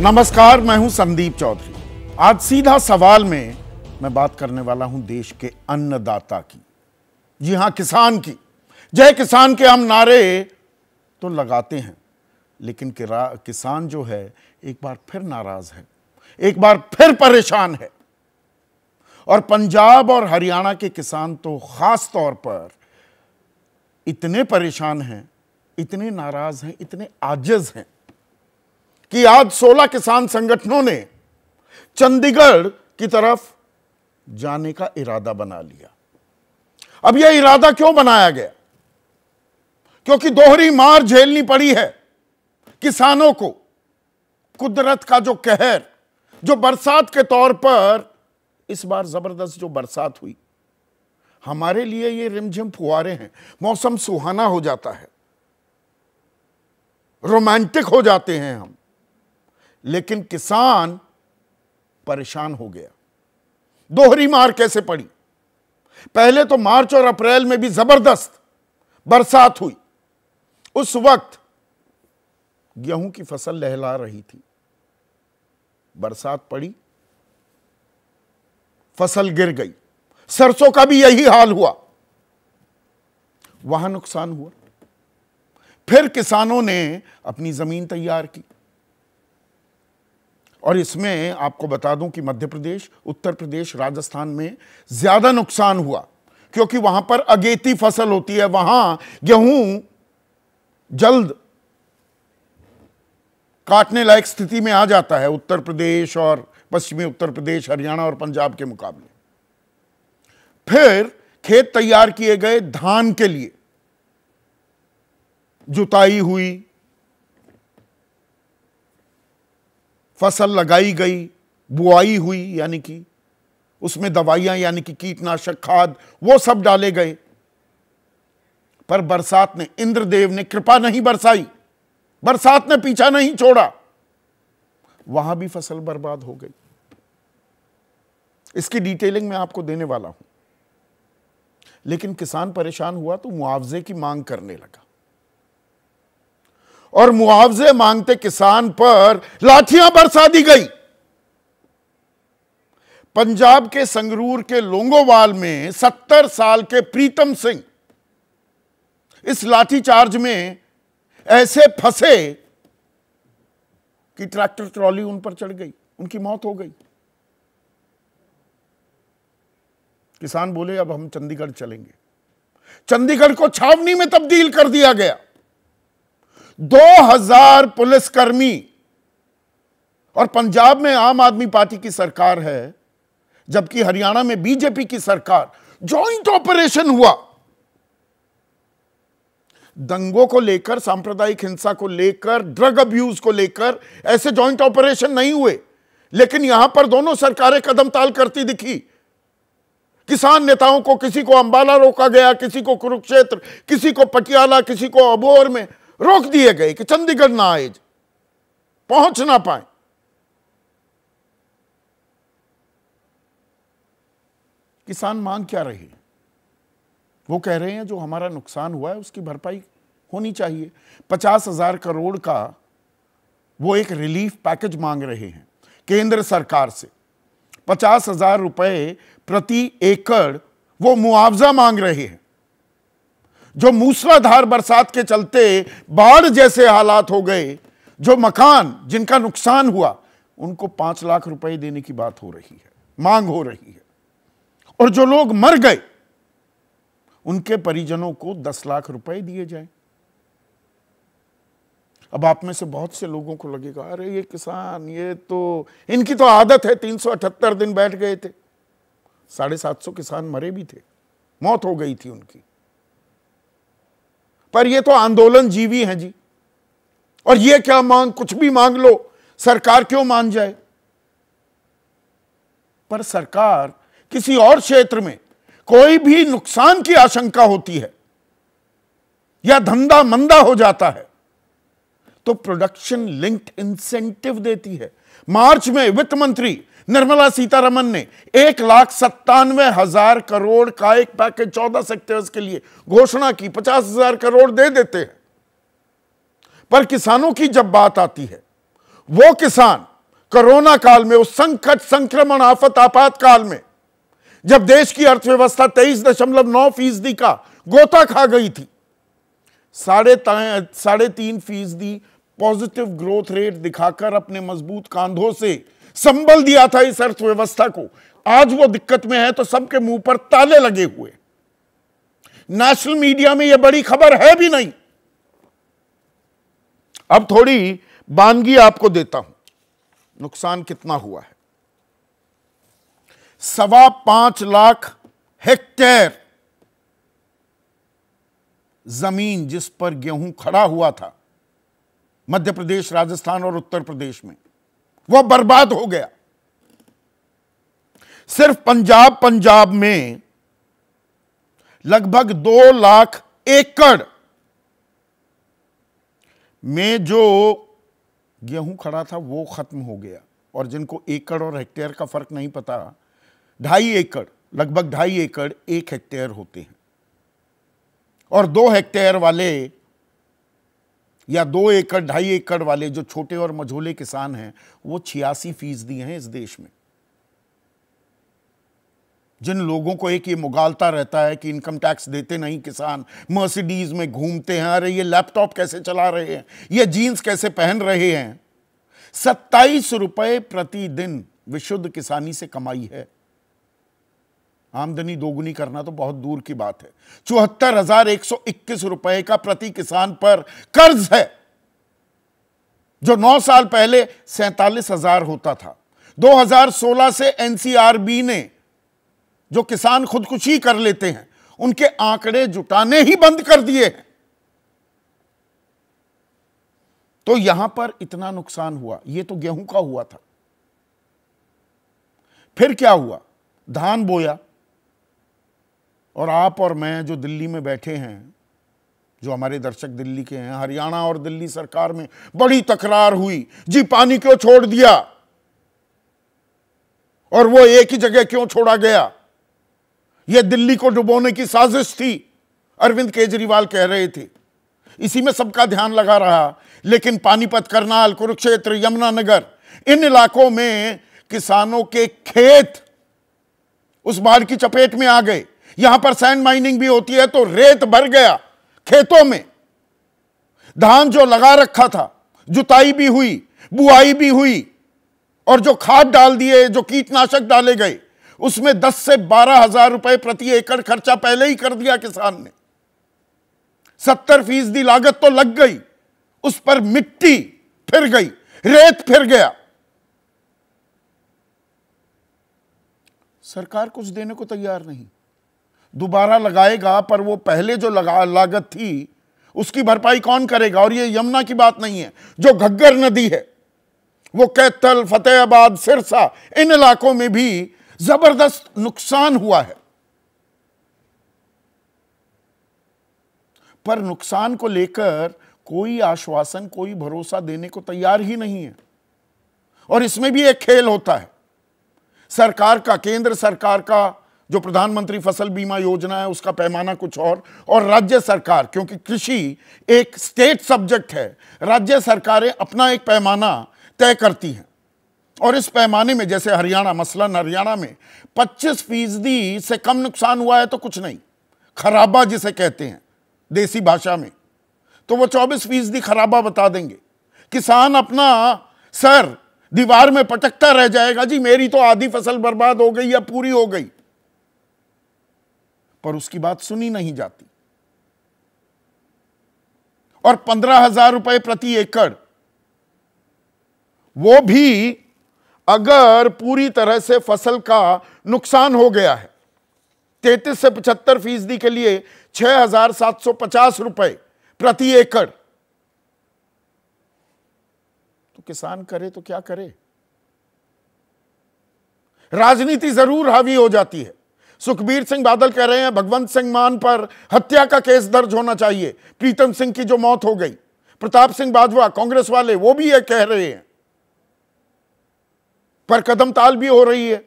नमस्कार मैं हूं संदीप चौधरी आज सीधा सवाल में मैं बात करने वाला हूं देश के अन्नदाता की जी हां किसान की जय किसान के हम नारे तो लगाते हैं लेकिन किसान जो है एक बार फिर नाराज है एक बार फिर परेशान है और पंजाब और हरियाणा के किसान तो खास तौर पर इतने परेशान हैं इतने नाराज हैं इतने आजज हैं कि आज 16 किसान संगठनों ने चंडीगढ़ की तरफ जाने का इरादा बना लिया अब यह इरादा क्यों बनाया गया क्योंकि दोहरी मार झेलनी पड़ी है किसानों को कुदरत का जो कहर जो बरसात के तौर पर इस बार जबरदस्त जो बरसात हुई हमारे लिए ये रिमझिम फुहारे हैं मौसम सुहाना हो जाता है रोमांटिक हो जाते हैं हम लेकिन किसान परेशान हो गया दोहरी मार कैसे पड़ी पहले तो मार्च और अप्रैल में भी जबरदस्त बरसात हुई उस वक्त गेहूं की फसल लहला रही थी बरसात पड़ी फसल गिर गई सरसों का भी यही हाल हुआ वहां नुकसान हुआ फिर किसानों ने अपनी जमीन तैयार की और इसमें आपको बता दूं कि मध्य प्रदेश उत्तर प्रदेश राजस्थान में ज़्यादा नुकसान हुआ क्योंकि वहां पर अगेती फसल होती है वहां गेहूं जल्द काटने लायक स्थिति में आ जाता है उत्तर प्रदेश और पश्चिमी उत्तर प्रदेश हरियाणा और पंजाब के मुकाबले फिर खेत तैयार किए गए धान के लिए जुताई हुई फसल लगाई गई बुआई हुई यानी कि उसमें दवाइयां यानी कि कीटनाशक खाद वो सब डाले गए पर बरसात ने इंद्रदेव ने कृपा नहीं बरसाई बरसात ने पीछा नहीं छोड़ा वहां भी फसल बर्बाद हो गई इसकी डिटेलिंग मैं आपको देने वाला हूं लेकिन किसान परेशान हुआ तो मुआवजे की मांग करने लगा और मुआवजे मांगते किसान पर लाठियां बरसा दी गई पंजाब के संगरूर के लोंगोवाल में सत्तर साल के प्रीतम सिंह इस लाठीचार्ज में ऐसे फंसे कि ट्रैक्टर ट्रॉली उन पर चढ़ गई उनकी मौत हो गई किसान बोले अब हम चंडीगढ़ चलेंगे चंडीगढ़ को छावनी में तब्दील कर दिया गया 2000 पुलिसकर्मी और पंजाब में आम आदमी पार्टी की सरकार है जबकि हरियाणा में बीजेपी की सरकार जॉइंट ऑपरेशन हुआ दंगों को लेकर सांप्रदायिक हिंसा को लेकर ड्रग अब्यूज को लेकर ऐसे जॉइंट ऑपरेशन नहीं हुए लेकिन यहां पर दोनों सरकारें कदम ताल करती दिखी किसान नेताओं को किसी को अंबाला रोका गया किसी को कुरुक्षेत्र किसी को पटियाला किसी को अबोर में रोक दिए गए कि चंडीगढ़ ना आए पहुंच ना पाए किसान मांग क्या रही वो कह रहे हैं जो हमारा नुकसान हुआ है उसकी भरपाई होनी चाहिए पचास हजार करोड़ का वो एक रिलीफ पैकेज मांग रहे हैं केंद्र सरकार से पचास हजार रुपये प्रति एकड़ वो मुआवजा मांग रहे हैं जो मूसलाधार बरसात के चलते बाढ़ जैसे हालात हो गए जो मकान जिनका नुकसान हुआ उनको पांच लाख रुपए देने की बात हो रही है मांग हो रही है और जो लोग मर गए उनके परिजनों को दस लाख रुपए दिए जाए अब आप में से बहुत से लोगों को लगेगा अरे ये किसान ये तो इनकी तो आदत है तीन सौ अठहत्तर दिन बैठ गए थे साढ़े सात सौ किसान मरे भी थे मौत हो गई थी उनकी पर ये तो आंदोलन जीवी हैं जी और ये क्या मांग कुछ भी मांग लो सरकार क्यों मान जाए पर सरकार किसी और क्षेत्र में कोई भी नुकसान की आशंका होती है या धंधा मंदा हो जाता है तो प्रोडक्शन लिंक्ड इंसेंटिव देती है मार्च में वित्त मंत्री निर्मला सीतारमन ने एक लाख सत्तानवे हजार करोड़ का एक पैकेज चौदह सेक्टर्स के लिए घोषणा की पचास हजार करोड़ दे देते हैं पर किसानों की जब बात आती है वो किसान कोरोना काल में उस संकट संक्रमण आफत आपातकाल में जब देश की अर्थव्यवस्था तेईस दशमलव नौ फीसदी का गोता खा गई थी साढ़े साढ़े तीन फीसदी पॉजिटिव ग्रोथ रेट दिखाकर अपने मजबूत कांधों से संबल दिया था इस अर्थव्यवस्था को आज वो दिक्कत में है तो सबके मुंह पर ताले लगे हुए नेशनल मीडिया में यह बड़ी खबर है भी नहीं अब थोड़ी बानगी आपको देता हूं नुकसान कितना हुआ है सवा पांच लाख हेक्टेयर जमीन जिस पर गेहूं खड़ा हुआ था मध्य प्रदेश राजस्थान और उत्तर प्रदेश में वह बर्बाद हो गया सिर्फ पंजाब पंजाब में लगभग दो लाख एकड़ में जो गेहूं खड़ा था वो खत्म हो गया और जिनको एकड़ और हेक्टेयर का फर्क नहीं पता ढाई एकड़ लगभग ढाई एकड़ एक हेक्टेयर होते हैं और दो हेक्टेयर वाले या दो एकड़ ढाई एकड़ वाले जो छोटे और मझोले किसान हैं वो छियासी फीसदी हैं इस देश में जिन लोगों को एक ये मुगालता रहता है कि इनकम टैक्स देते नहीं किसान मर्सिडीज में घूमते हैं अरे ये लैपटॉप कैसे चला रहे हैं ये जीन्स कैसे पहन रहे हैं सत्ताईस रुपए प्रतिदिन विशुद्ध किसानी से कमाई है आमदनी दोगुनी करना तो बहुत दूर की बात है चौहत्तर हजार एक सौ इक्कीस रुपए का प्रति किसान पर कर्ज है जो नौ साल पहले सैतालीस हजार होता था 2016 से एनसीआरबी ने जो किसान खुदकुशी कर लेते हैं उनके आंकड़े जुटाने ही बंद कर दिए हैं तो यहां पर इतना नुकसान हुआ यह तो गेहूं का हुआ था फिर क्या हुआ धान बोया और आप और मैं जो दिल्ली में बैठे हैं जो हमारे दर्शक दिल्ली के हैं हरियाणा और दिल्ली सरकार में बड़ी तकरार हुई जी पानी क्यों छोड़ दिया और वो एक ही जगह क्यों छोड़ा गया यह दिल्ली को डुबोने की साजिश थी अरविंद केजरीवाल कह रहे थे इसी में सबका ध्यान लगा रहा लेकिन पानीपत करनाल कुरुक्षेत्र यमुनानगर इन इलाकों में किसानों के खेत उस बाढ़ की चपेट में आ गए यहां पर सैंड माइनिंग भी होती है तो रेत भर गया खेतों में धान जो लगा रखा था जुताई भी हुई बुआई भी हुई और जो खाद डाल दिए जो कीटनाशक डाले गए उसमें 10 से बारह हजार रुपए प्रति एकड़ खर्चा पहले ही कर दिया किसान ने सत्तर फीसदी लागत तो लग गई उस पर मिट्टी फिर गई रेत फिर गया सरकार कुछ देने को तैयार नहीं दोबारा लगाएगा पर वो पहले जो लगा लागत थी उसकी भरपाई कौन करेगा और ये यमुना की बात नहीं है जो घग्गर नदी है वो कैथल फतेहाबाद सिरसा इन इलाकों में भी जबरदस्त नुकसान हुआ है पर नुकसान को लेकर कोई आश्वासन कोई भरोसा देने को तैयार ही नहीं है और इसमें भी एक खेल होता है सरकार का केंद्र सरकार का जो प्रधानमंत्री फसल बीमा योजना है उसका पैमाना कुछ और और राज्य सरकार क्योंकि कृषि एक स्टेट सब्जेक्ट है राज्य सरकारें अपना एक पैमाना तय करती हैं और इस पैमाने में जैसे हरियाणा मसलन हरियाणा में 25 फीसदी से कम नुकसान हुआ है तो कुछ नहीं खराबा जिसे कहते हैं देसी भाषा में तो वो 24 फीसदी खराबा बता देंगे किसान अपना सर दीवार में पटकता रह जाएगा जी मेरी तो आधी फसल बर्बाद हो गई या पूरी हो गई पर उसकी बात सुनी नहीं जाती और पंद्रह हजार रुपए प्रति एकड़ वो भी अगर पूरी तरह से फसल का नुकसान हो गया है तैतीस से पचहत्तर फीसदी के लिए छह हजार सात सौ पचास रुपए प्रति एकड़ तो किसान करे तो क्या करे राजनीति जरूर हावी हो जाती है सुखबीर सिंह बादल कह रहे हैं भगवंत सिंह मान पर हत्या का केस दर्ज होना चाहिए प्रीतम सिंह की जो मौत हो गई प्रताप सिंह बाजवा कांग्रेस वाले वो भी ये कह रहे हैं पर कदम ताल भी हो रही है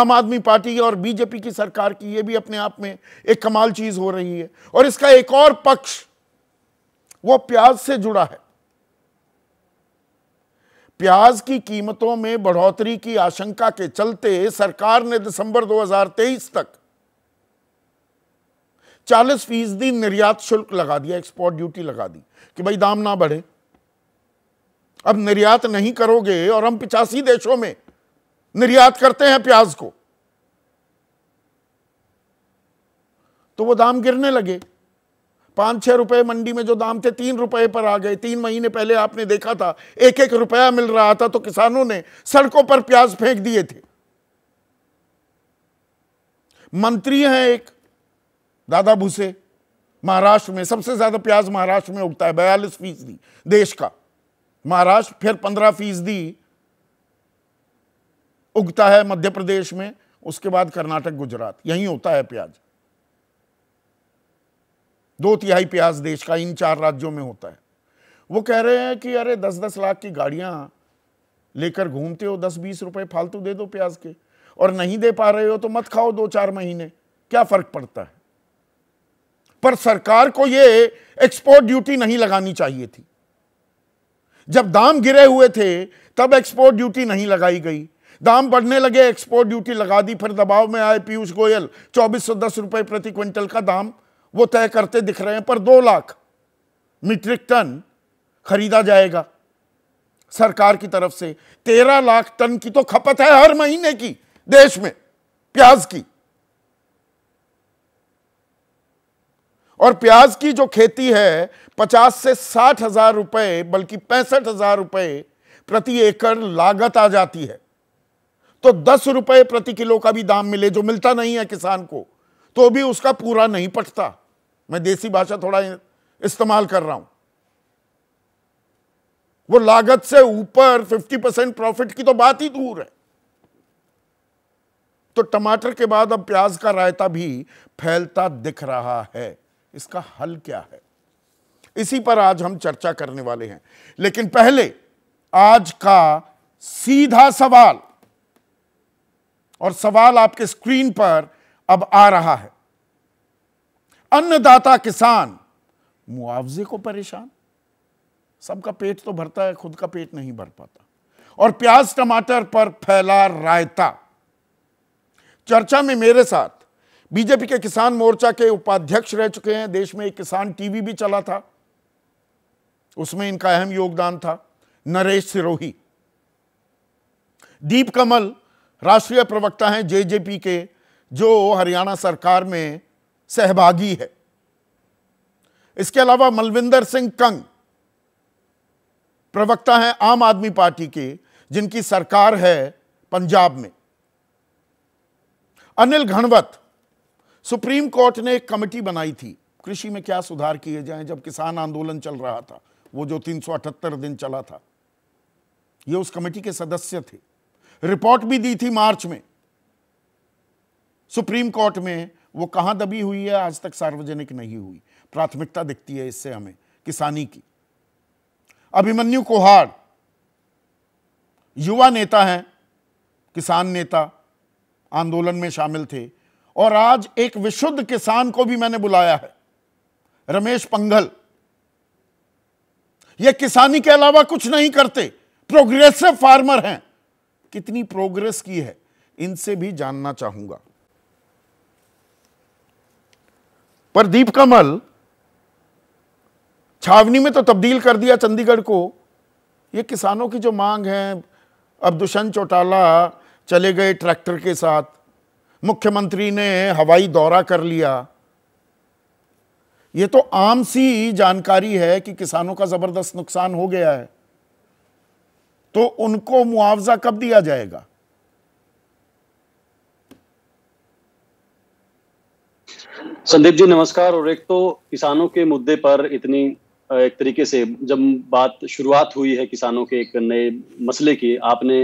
आम आदमी पार्टी और बीजेपी की सरकार की ये भी अपने आप में एक कमाल चीज हो रही है और इसका एक और पक्ष वो प्याज से जुड़ा है प्याज की कीमतों में बढ़ोतरी की आशंका के चलते सरकार ने दिसंबर 2023 तक 40 फीसदी निर्यात शुल्क लगा दिया एक्सपोर्ट ड्यूटी लगा दी कि भाई दाम ना बढ़े अब निर्यात नहीं करोगे और हम पिचासी देशों में निर्यात करते हैं प्याज को तो वो दाम गिरने लगे पाँच छः रुपए मंडी में जो दाम थे तीन रुपए पर आ गए तीन महीने पहले आपने देखा था एक एक रुपया मिल रहा था तो किसानों ने सड़कों पर प्याज फेंक दिए थे मंत्री हैं एक दादा भूसे महाराष्ट्र में सबसे ज़्यादा प्याज महाराष्ट्र में उगता है बयालीस फीसदी देश का महाराष्ट्र फिर पंद्रह फीसदी उगता है मध्य प्रदेश में उसके बाद कर्नाटक गुजरात यहीं होता है प्याज दो तिहाई प्याज देश का इन चार राज्यों में होता है वो कह रहे हैं कि अरे दस दस लाख की गाड़ियां लेकर घूमते हो दस बीस रुपए फालतू दे दो प्याज के और नहीं दे पा रहे हो तो मत खाओ दो चार महीने क्या फर्क पड़ता है पर सरकार को ये एक्सपोर्ट ड्यूटी नहीं लगानी चाहिए थी जब दाम गिरे हुए थे तब एक्सपोर्ट ड्यूटी नहीं लगाई गई दाम बढ़ने लगे एक्सपोर्ट ड्यूटी लगा दी फिर दबाव में आए पीयूष गोयल चौबीस सौ दस रुपए प्रति क्विंटल का दाम वो तय करते दिख रहे हैं पर दो लाख मीट्रिक टन खरीदा जाएगा सरकार की तरफ से तेरह लाख टन की तो खपत है हर महीने की देश में प्याज की और प्याज की जो खेती है पचास से साठ हजार रुपए बल्कि पैंसठ हजार रुपए प्रति एकड़ लागत आ जाती है तो दस रुपए प्रति किलो का भी दाम मिले जो मिलता नहीं है किसान को तो भी उसका पूरा नहीं पटता मैं देसी भाषा थोड़ा इस्तेमाल कर रहा हूं वो लागत से ऊपर 50 परसेंट प्रॉफिट की तो बात ही दूर है तो टमाटर के बाद अब प्याज का रायता भी फैलता दिख रहा है इसका हल क्या है इसी पर आज हम चर्चा करने वाले हैं लेकिन पहले आज का सीधा सवाल और सवाल आपके स्क्रीन पर अब आ रहा है अन्नदाता किसान मुआवजे को परेशान सबका पेट तो भरता है खुद का पेट नहीं भर पाता और प्याज टमाटर पर फैला रायता चर्चा में मेरे साथ बीजेपी के किसान मोर्चा के उपाध्यक्ष रह चुके हैं देश में एक किसान टीवी भी चला था उसमें इनका अहम योगदान था नरेश सिरोही दीप कमल राष्ट्रीय प्रवक्ता हैं जेजेपी के जो हरियाणा सरकार में सहभागी है इसके अलावा मलविंदर सिंह कंग प्रवक्ता हैं आम आदमी पार्टी के जिनकी सरकार है पंजाब में अनिल घनवत सुप्रीम कोर्ट ने एक कमेटी बनाई थी कृषि में क्या सुधार किए जाएं जब किसान आंदोलन चल रहा था वो जो 378 दिन चला था ये उस कमेटी के सदस्य थे रिपोर्ट भी दी थी मार्च में सुप्रीम कोर्ट में वो कहाँ दबी हुई है आज तक सार्वजनिक नहीं हुई प्राथमिकता दिखती है इससे हमें किसानी की अभिमन्यु कोहाड़ युवा नेता हैं किसान नेता आंदोलन में शामिल थे और आज एक विशुद्ध किसान को भी मैंने बुलाया है रमेश पंघल ये किसानी के अलावा कुछ नहीं करते प्रोग्रेसिव फार्मर हैं कितनी प्रोग्रेस की है इनसे भी जानना चाहूंगा पर दीप कमल छावनी में तो तब्दील कर दिया चंडीगढ़ को ये किसानों की जो मांग है अब दुष्यंत चौटाला चले गए ट्रैक्टर के साथ मुख्यमंत्री ने हवाई दौरा कर लिया ये तो आम सी जानकारी है कि किसानों का ज़बरदस्त नुकसान हो गया है तो उनको मुआवज़ा कब दिया जाएगा संदीप जी नमस्कार और एक तो किसानों के मुद्दे पर इतनी एक तरीके से जब बात शुरुआत हुई है किसानों के एक नए मसले की आपने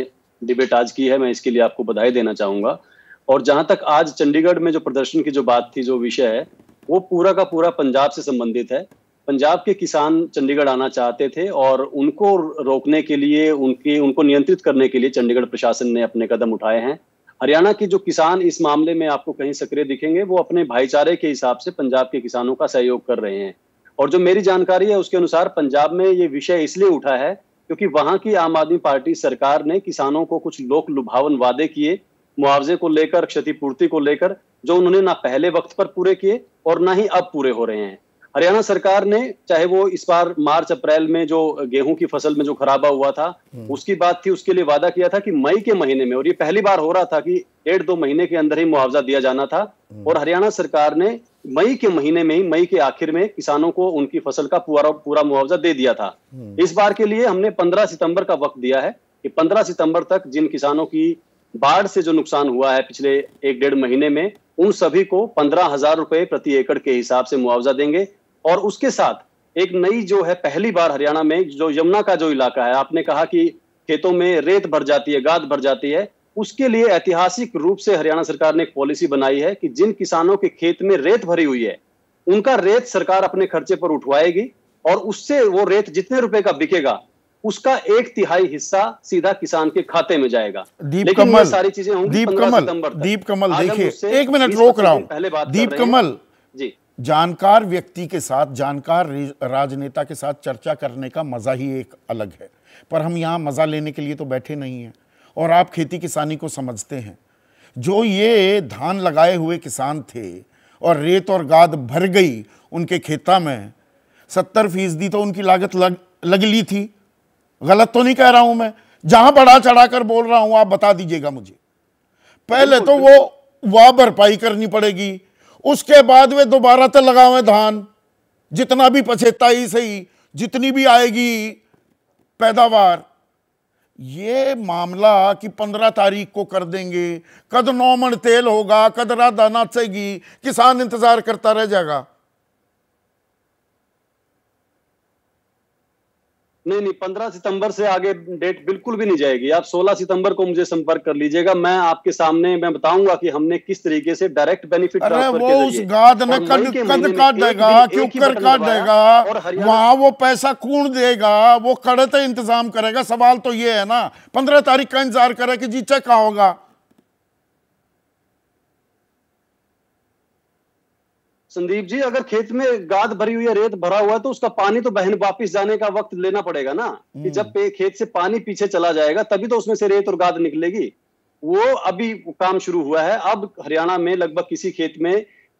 डिबेट आज की है मैं इसके लिए आपको बधाई देना चाहूंगा और जहां तक आज चंडीगढ़ में जो प्रदर्शन की जो बात थी जो विषय है वो पूरा का पूरा पंजाब से संबंधित है पंजाब के किसान चंडीगढ़ आना चाहते थे और उनको रोकने के लिए उनकी उनको नियंत्रित करने के लिए चंडीगढ़ प्रशासन ने अपने कदम उठाए हैं हरियाणा के जो किसान इस मामले में आपको कहीं सक्रिय दिखेंगे वो अपने भाईचारे के हिसाब से पंजाब के किसानों का सहयोग कर रहे हैं और जो मेरी जानकारी है उसके अनुसार पंजाब में ये विषय इसलिए उठा है क्योंकि वहां की आम आदमी पार्टी सरकार ने किसानों को कुछ लोक लुभावन वादे किए मुआवजे को लेकर क्षतिपूर्ति को लेकर जो उन्होंने ना पहले वक्त पर पूरे किए और ना ही अब पूरे हो रहे हैं हरियाणा सरकार ने चाहे वो इस बार मार्च अप्रैल में जो गेहूं की फसल में जो खराबा हुआ था हम्म। उसकी बात थी उसके लिए वादा किया था कि मई के महीने में और ये पहली बार हो रहा था कि डेढ़ दो महीने के अंदर ही मुआवजा दिया जाना था हम्म। और हरियाणा सरकार ने मई के महीने में ही मई के आखिर में किसानों को उनकी फसल का पूरा पूरा मुआवजा दे दिया था हम्म। इस बार के लिए हमने पंद्रह सितंबर का वक्त दिया है कि पंद्रह सितंबर तक जिन किसानों की बाढ़ से जो नुकसान हुआ है पिछले एक डेढ़ महीने में उन सभी को पंद्रह हजार रुपए प्रति एकड़ के हिसाब से मुआवजा देंगे और उसके साथ एक नई जो है पहली बार हरियाणा में जो यमुना का जो इलाका है आपने कहा कि खेतों में रेत भर जाती है गाद भर जाती है उसके लिए ऐतिहासिक रूप से हरियाणा सरकार ने एक पॉलिसी बनाई है कि जिन किसानों के खेत में रेत भरी हुई है उनका रेत सरकार अपने खर्चे पर उठवाएगी और उससे वो रेत जितने रुपए का बिकेगा उसका एक तिहाई हिस्सा सीधा किसान के खाते में जाएगा दीप लेकिन कमल, सारी चीजें होंगी दीप कमल दीप कमल देखिए एक मिनट रोक रहा हूँ पहले बात दीप कमल जी जानकार व्यक्ति के साथ जानकार राजनेता के साथ चर्चा करने का मज़ा ही एक अलग है पर हम यहाँ मज़ा लेने के लिए तो बैठे नहीं हैं और आप खेती किसानी को समझते हैं जो ये धान लगाए हुए किसान थे और रेत और गाद भर गई उनके खेता में सत्तर फीसदी तो उनकी लागत लग लग ली थी गलत तो नहीं कह रहा हूँ मैं जहाँ बढ़ा चढ़ा कर बोल रहा हूँ आप बता दीजिएगा मुझे पहले तो वो वाह भरपाई करनी पड़ेगी उसके बाद वे दोबारा तो लगावे धान जितना भी पछेता ही सही जितनी भी आएगी पैदावार ये मामला कि पंद्रह तारीख को कर देंगे कद नौमण तेल होगा कद रात दाना चेगी किसान इंतजार करता रह जाएगा नहीं नहीं पंद्रह सितंबर से आगे डेट बिल्कुल भी नहीं जाएगी आप सोलह सितंबर को मुझे संपर्क कर लीजिएगा मैं आपके सामने मैं बताऊंगा कि हमने किस तरीके से डायरेक्ट बेनिफिट अरे देगा वहाँ वो पैसा कूड़ देगा वो कड़े तो इंतजाम करेगा सवाल तो ये है ना पंद्रह तारीख का इंतजार करे जी चेक होगा संदीप जी अगर खेत में गाद भरी हुई है रेत भरा हुआ है तो उसका पानी तो बहन वापिस जाने का वक्त लेना पड़ेगा ना कि हम्म। जब खेत से पानी पीछे चला जाएगा तभी तो उसमें से रेत और गाद निकलेगी वो अभी काम शुरू हुआ है अब हरियाणा में लगभग किसी खेत में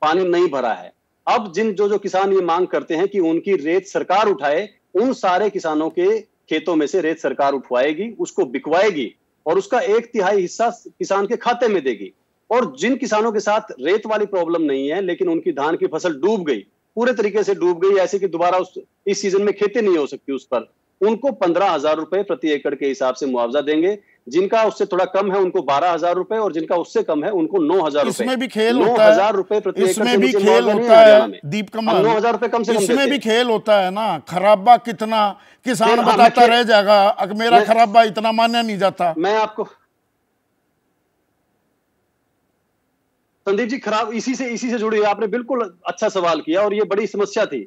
पानी नहीं भरा है अब जिन जो जो किसान ये मांग करते हैं कि उनकी रेत सरकार उठाए उन सारे किसानों के खेतों में से रेत सरकार उठवाएगी उसको बिकवाएगी और उसका एक तिहाई हिस्सा किसान के खाते में देगी और जिन किसानों के साथ रेत वाली प्रॉब्लम नहीं है लेकिन उनकी धान की फसल डूब गई पूरे तरीके से डूब गई ऐसे कि दोबारा उस इस सीजन में खेती नहीं हो सकती उस पर उनको पंद्रह हजार रुपए प्रति एकड़ के हिसाब से मुआवजा देंगे जिनका उससे थोड़ा कम है उनको बारह हजार रुपए और जिनका उससे कम है उनको नौ हजार रुपए भी खेल नौ हजार रुपए प्रति इसमें भी खेल होता है दीप कमल नौ हजार रुपए कम से इसमें भी खेल होता है ना खराबा कितना किसान हाँ, बताता रह जाएगा अगर मेरा खराबा इतना मान्य नहीं जाता मैं आपको संदीप जी खराब इसी से इसी से जुड़ी है आपने बिल्कुल अच्छा सवाल किया और ये बड़ी समस्या थी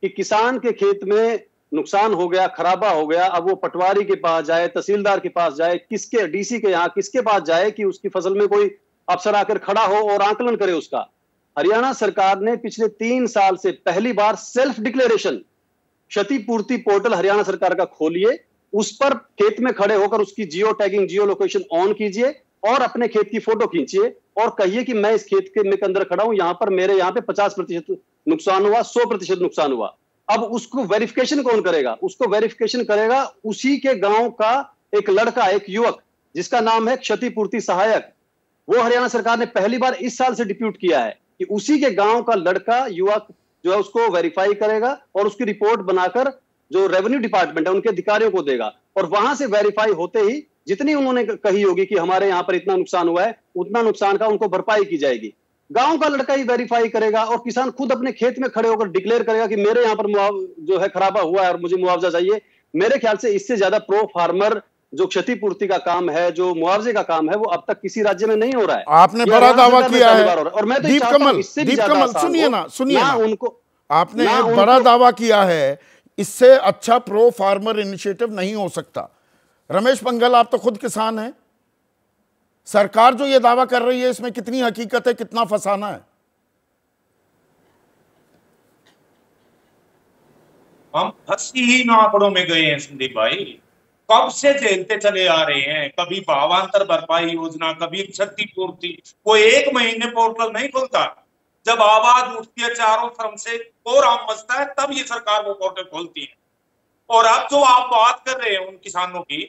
कि किसान के खेत में नुकसान हो गया खराबा हो गया अब वो पटवारी के पास जाए तहसीलदार के पास जाए किसके डीसी के यहाँ किसके पास जाए कि उसकी फसल में कोई अफसर आकर खड़ा हो और आकलन करे उसका हरियाणा सरकार ने पिछले तीन साल से पहली बार सेल्फ डिक्लेरेशन क्षतिपूर्ति पोर्टल हरियाणा सरकार का खोलिए उस पर खेत में खड़े होकर उसकी geo tagging geo location on कीजिए और अपने खेत की फोटो खींचिए और कहिए कि मैं इस खेत के में अंदर खड़ा हूं यहां पर मेरे यहाँ पे पचास प्रतिशत नुकसान हुआ सौ प्रतिशत नुकसान हुआ अब उसको वेरिफिकेशन कौन करेगा उसको वेरिफिकेशन करेगा उसी के गांव का एक लड़का एक युवक जिसका नाम है क्षतिपूर्ति सहायक वो हरियाणा सरकार ने पहली बार इस साल से डिप्यूट किया है कि उसी के गांव का लड़का युवक जो है उसको वेरीफाई करेगा और उसकी रिपोर्ट बनाकर जो रेवेन्यू डिपार्टमेंट है उनके अधिकारियों को देगा और वहां से वेरीफाई होते ही जितनी उन्होंने कही होगी कि हमारे यहाँ पर इतना नुकसान हुआ है उतना नुकसान का उनको भरपाई की जाएगी गांव का लड़का ही वेरीफाई करेगा और किसान खुद अपने खेत में खड़े होकर डिक्लेयर करेगा कि मेरे यहाँ पर जो है खराबा हुआ है और मुझे मुआवजा चाहिए मेरे ख्याल से इससे ज्यादा प्रो फार्मर जो क्षतिपूर्ति का काम है जो मुआवजे का काम है वो अब तक किसी राज्य में नहीं हो रहा है आपने बड़ा दावा किया है और मैं तो दीप कमल दीप कमल सुनिए ना सुनिए उनको आपने एक बड़ा दावा किया है इससे अच्छा प्रो फार्मर इनिशिएटिव नहीं हो सकता रमेश पंघल आप तो खुद किसान हैं सरकार जो ये दावा कर रही है इसमें कितनी हकीकत है कितना फसाना है हम अस्सी ही आंकड़ों में गए हैं संदीप भाई कब से झेलते चले आ रहे हैं कभी भावांतर भरपाई योजना कभी क्षतिपूर्ति वो एक महीने पोर्टल नहीं खोलता जब आवाज उठती है चारों तरफ से और आम बचता है तब ये सरकार वो पोर्टल खोलती है और अब जो आप बात कर रहे हैं उन किसानों की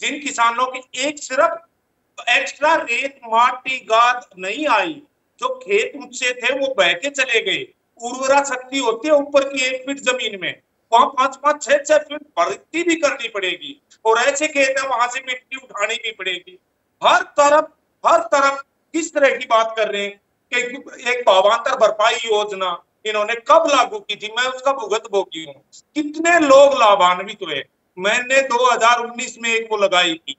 जिन किसानों की एक सिर्फ एक्स्ट्रा रेत माटी गाद नहीं आई जो खेत ऊंचे थे वो बह के चले गए उर्वरा शक्ति होती है ऊपर की एक फीट जमीन में वहां पांच पांच छह छह फीट भर्ती भी करनी पड़ेगी और ऐसे खेत है वहां से मिट्टी उठानी भी पड़ेगी हर तरफ हर तरफ किस तरह की बात कर रहे हैं कि एक भावांतर भरपाई योजना इन्होंने कब लागू की थी मैं उसका भुगत भोगी हूँ कितने लोग लाभान्वित हुए मैंने 2019 में एक वो लगाई थी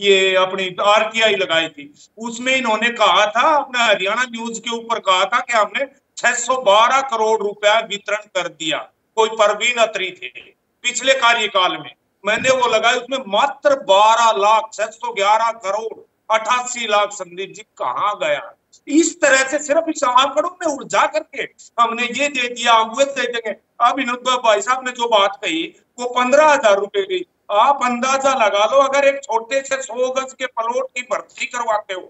ये अपनी आरटीआई लगाई थी उसमें इन्होंने कहा था अपना हरियाणा न्यूज के ऊपर कहा था कि हमने 612 करोड़ रुपया वितरण कर दिया कोई परवीन अत्री थे पिछले कार्यकाल में मैंने वो लगाई उसमें मात्र 12 लाख 611 करोड़ 88 लाख संदीप जी कहा गया इस तरह से सिर्फ इस आंकड़ों में उलझा करके हमने ये दे दिया वे दे देंगे अब इन भाई साहब ने जो बात कही वो पंद्रह हजार रुपए की आप अंदाजा लगा लो अगर एक छोटे से सौ गज के प्लॉट की भर्ती करवाते हो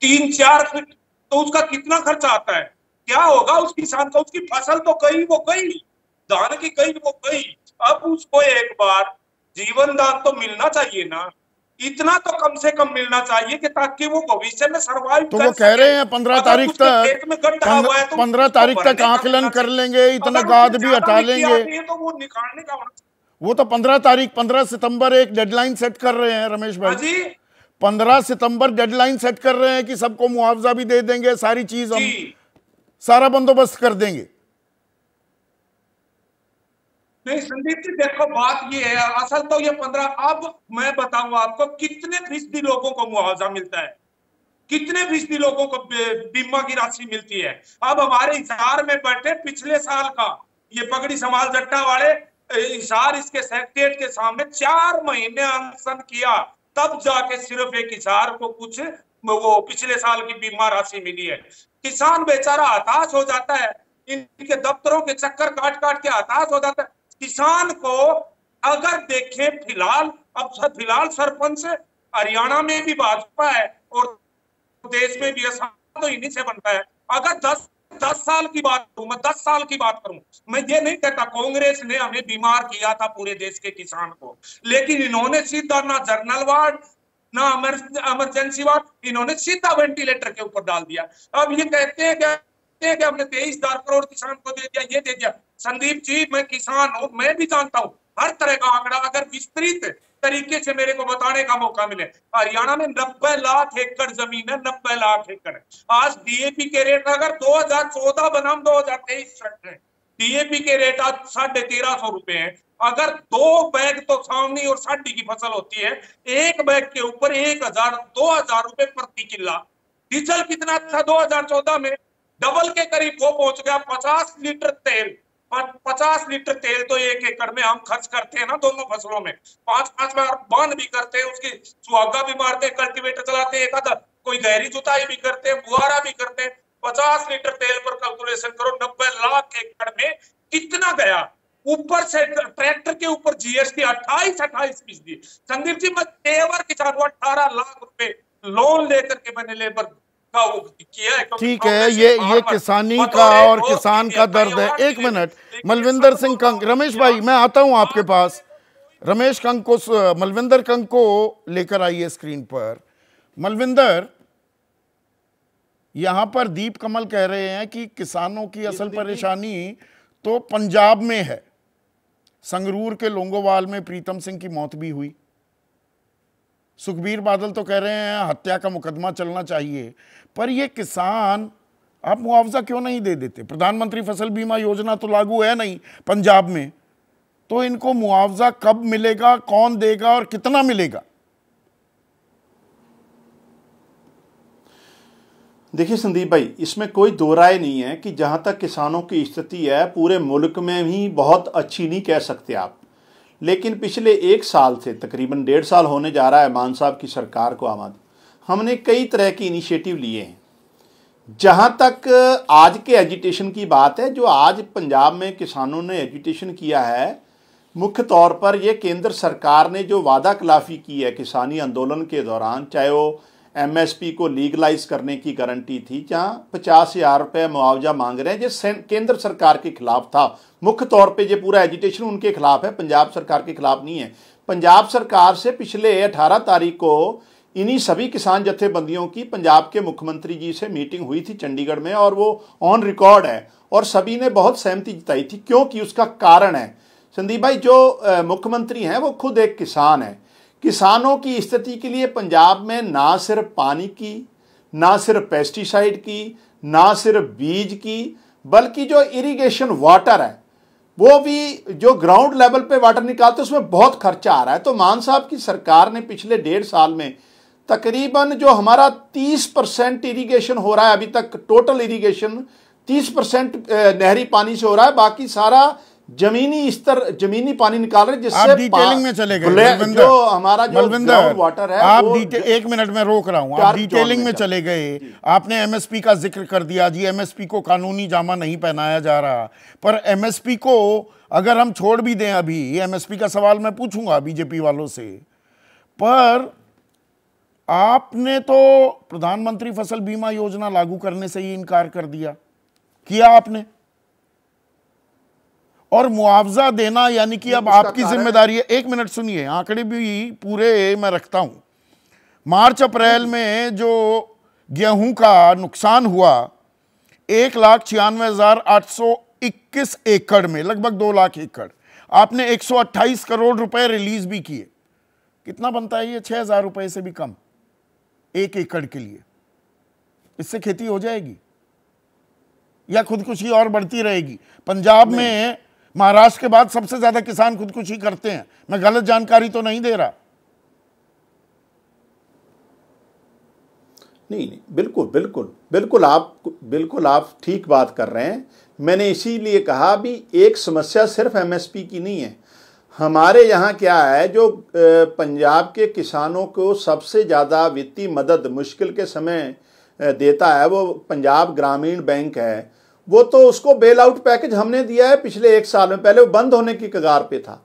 तीन चार फीट तो उसका कितना खर्चा आता है क्या होगा उस किसान का उसकी फसल तो गई वो गई धान की गई वो कई अब उसको एक बार जीवन दान तो मिलना चाहिए ना इतना तो कम से कम मिलना चाहिए कि ताकि वो भविष्य में सर्वाइव तो वो कह रहे हैं पंद्रह तो तो तारीख तक पंद्रह तारीख तक आकलन कर लेंगे इतना गाद भी हटा लेंगे तो वो निकालने का वो तो पंद्रह तारीख पंद्रह सितंबर एक डेडलाइन सेट कर रहे हैं रमेश भाई हाँ पंद्रह सितंबर डेडलाइन सेट कर रहे हैं कि सबको मुआवजा भी दे देंगे सारी चीज हम सारा बंदोबस्त कर देंगे नहीं संदीप जी देखो बात ये है असल तो ये पंद्रह अब मैं बताऊंगा आपको कितने फीसदी लोगों को मुआवजा मिलता है कितने फीसदी लोगों को बीमा की राशि मिलती है अब हमारे इशार में बैठे पिछले साल का ये पगड़ी समाल जट्टा वाले इशार इसके सेक्रेटरियट के सामने चार महीने अनशन किया तब जाके सिर्फ एक इशार को कुछ वो पिछले साल की बीमा राशि मिली है किसान बेचारा हताश हो जाता है इनके दफ्तरों के चक्कर काट काट के हताश हो जाता है किसान को अगर देखें फिलहाल अब फिलहाल सरपंच हरियाणा में भी भाजपा है और देश में भी ऐसा तो इन्हीं से बनता है अगर दस दस साल की बात करूं मैं दस साल की बात करूं मैं ये नहीं कहता कांग्रेस ने हमें बीमार किया था पूरे देश के किसान को लेकिन इन्होंने सीधा ना जर्नल वार्ड ना इमरजेंसी वार्ड इन्होंने सीधा वेंटिलेटर के ऊपर डाल दिया अब ये कहते हैं कि कहते हैं कि हमने तेईस हजार करोड़ किसान को दे दिया ये दे दिया संदीप जी मैं किसान हूँ मैं भी जानता हूँ हर तरह का आंकड़ा अगर विस्तृत तरीके से मेरे को बताने का मौका मिले हरियाणा में नब्बे लाख एकड़ जमीन है नब्बे लाख एकड़ आज डीएपी के रेट अगर 2014 बनाम 2023 शर्ट है डीएपी के रेट आज साढ़े तेरह सौ रुपए है अगर दो बैग तो सावनी और साढ़ी की फसल होती है एक बैग के ऊपर एक हजार दो हजार रुपए प्रति किला डीजल कितना था 2014 में डबल के करीब वो पहुंच गया पचास लीटर तेल पचास लीटर तेल तो एक एकड़ में हम खर्च करते हैं ना दोनों फसलों में पांच पांच बार बन भी करते हैं उसकी सुहागा भी मारते हैं कल्टीवेटर चलाते हैं एक आधा कोई गहरी जुताई भी करते हैं बुआरा भी करते हैं पचास लीटर तेल पर कैलकुलेशन करो नब्बे लाख एकड़ में कितना गया ऊपर से ट्रैक्टर के ऊपर जीएसटी अट्ठाईस अट्ठाईस फीसदी संदीप जी मैं तेवर किसान को अठारह लाख रुपए लोन लेकर के मैंने लेबर का वो किया है ठीक है ये ये किसानी का और किसान का दर्द है एक मिनट मलविंदर सिंह तो कंग रमेश भाई मैं आता हूँ आपके हाँ। पास रमेश कंग को मलविंदर कंग को लेकर आइए स्क्रीन पर मलविंदर यहाँ पर दीप कमल कह रहे हैं कि किसानों की असल परेशानी तो पंजाब में है संगरूर के लोंगोवाल में प्रीतम सिंह की मौत भी हुई सुखबीर बादल तो कह रहे हैं हत्या का मुकदमा चलना चाहिए पर ये किसान आप मुआवजा क्यों नहीं दे देते प्रधानमंत्री फसल बीमा योजना तो लागू है नहीं पंजाब में तो इनको मुआवजा कब मिलेगा कौन देगा और कितना मिलेगा देखिए संदीप भाई इसमें कोई दो राय नहीं है कि जहां तक किसानों की स्थिति है पूरे मुल्क में ही बहुत अच्छी नहीं कह सकते आप लेकिन पिछले एक साल से तकरीबन डेढ़ साल होने जा रहा है मान साहब की सरकार को आम आदमी हमने कई तरह के इनिशिएटिव लिए हैं जहाँ तक आज के एजुटेशन की बात है जो आज पंजाब में किसानों ने एजुटेशन किया है मुख्य तौर पर यह केंद्र सरकार ने जो वादा खिलाफी की है किसानी आंदोलन के दौरान चाहे वो एमएसपी को लीगलाइज करने की गारंटी थी जहाँ पचास हज़ार रुपये मुआवजा मांग रहे हैं ये केंद्र सरकार के खिलाफ था मुख्य तौर पे ये पूरा एजुटेशन उनके खिलाफ है पंजाब सरकार के खिलाफ नहीं है पंजाब सरकार से पिछले अठारह तारीख को इन्हीं सभी किसान जथेबंदियों की पंजाब के मुख्यमंत्री जी से मीटिंग हुई थी चंडीगढ़ में और वो ऑन रिकॉर्ड है और सभी ने बहुत सहमति जताई थी क्योंकि उसका कारण है संदीप भाई जो मुख्यमंत्री हैं वो खुद एक किसान है किसानों की स्थिति के लिए पंजाब में ना सिर्फ पानी की ना सिर्फ पेस्टिसाइड की ना सिर्फ बीज की बल्कि जो इरिगेशन वाटर है वो भी जो ग्राउंड लेवल पे वाटर निकालते उसमें बहुत खर्चा आ रहा है तो मान साहब की सरकार ने पिछले डेढ़ साल में तकरीबन जो हमारा 30 परसेंट इरीगेशन हो रहा है अभी तक टोटल इरीगेशन 30 परसेंट नहरी पानी से हो रहा है बाकी सारा जमीनी स्तर जमीनी पानी निकाल रहे जिससे डिटेलिंग में चले गए जो हमारा जो वाटर है आप एक मिनट में रोक रहा हूँ डिटेलिंग में, में चले गए आपने एमएसपी का जिक्र कर दिया जी एमएसपी को कानूनी जामा नहीं पहनाया जा रहा पर एमएसपी को अगर हम छोड़ भी दें अभी एमएसपी का सवाल मैं पूछूंगा बीजेपी वालों से पर आपने तो प्रधानमंत्री फसल बीमा योजना लागू करने से ही इनकार कर दिया किया आपने और मुआवजा देना यानी कि अब आपकी जिम्मेदारी है एक मिनट सुनिए आंकड़े भी पूरे मैं रखता हूं मार्च अप्रैल में जो गेहूं का नुकसान हुआ एक लाख छियानवे हजार आठ सौ इक्कीस एकड़ में लगभग दो लाख एकड़ आपने एक सौ अट्ठाईस करोड़ रुपए रिलीज भी किए कितना बनता है ये छह हजार रुपए से भी कम एक एकड़ के लिए इससे खेती हो जाएगी या खुदकुशी और बढ़ती रहेगी पंजाब में महाराष्ट्र के बाद सबसे ज्यादा किसान खुदकुशी करते हैं मैं गलत जानकारी तो नहीं दे रहा नहीं नहीं बिल्कुल बिल्कुल बिल्कुल आप बिल्कुल आप ठीक बात कर रहे हैं मैंने इसीलिए कहा भी एक समस्या सिर्फ एमएसपी की नहीं है हमारे यहाँ क्या है जो पंजाब के किसानों को सबसे ज़्यादा वित्तीय मदद मुश्किल के समय देता है वो पंजाब ग्रामीण बैंक है वो तो उसको बेल आउट पैकेज हमने दिया है पिछले एक साल में पहले वो बंद होने की कगार पे था